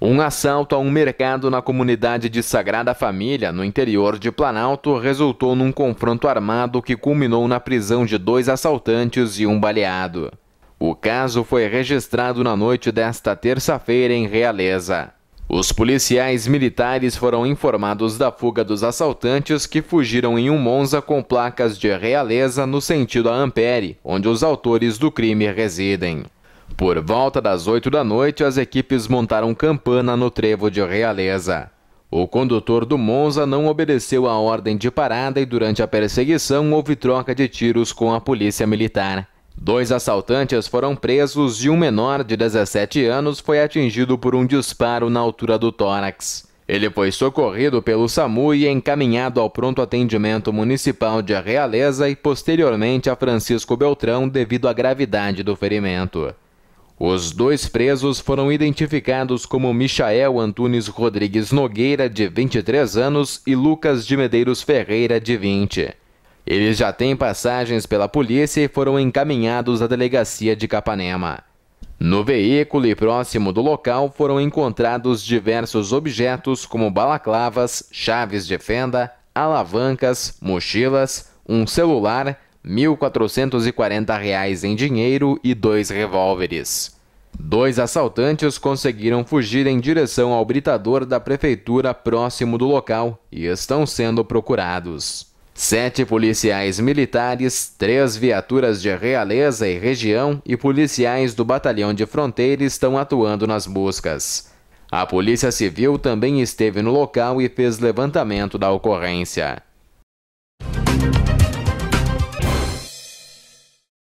Um assalto a um mercado na comunidade de Sagrada Família, no interior de Planalto, resultou num confronto armado que culminou na prisão de dois assaltantes e um baleado. O caso foi registrado na noite desta terça-feira em Realeza. Os policiais militares foram informados da fuga dos assaltantes que fugiram em um Monza com placas de realeza no sentido a Ampere, onde os autores do crime residem. Por volta das 8 da noite, as equipes montaram campana no trevo de realeza. O condutor do Monza não obedeceu à ordem de parada e durante a perseguição houve troca de tiros com a polícia militar. Dois assaltantes foram presos e um menor de 17 anos foi atingido por um disparo na altura do tórax. Ele foi socorrido pelo SAMU e encaminhado ao pronto atendimento municipal de Realeza e posteriormente a Francisco Beltrão devido à gravidade do ferimento. Os dois presos foram identificados como Michael Antunes Rodrigues Nogueira, de 23 anos, e Lucas de Medeiros Ferreira, de 20. Eles já têm passagens pela polícia e foram encaminhados à delegacia de Capanema. No veículo e próximo do local foram encontrados diversos objetos como balaclavas, chaves de fenda, alavancas, mochilas, um celular, R$ 1.440 em dinheiro e dois revólveres. Dois assaltantes conseguiram fugir em direção ao britador da prefeitura próximo do local e estão sendo procurados. Sete policiais militares, três viaturas de realeza e região e policiais do Batalhão de Fronteira estão atuando nas buscas. A Polícia Civil também esteve no local e fez levantamento da ocorrência.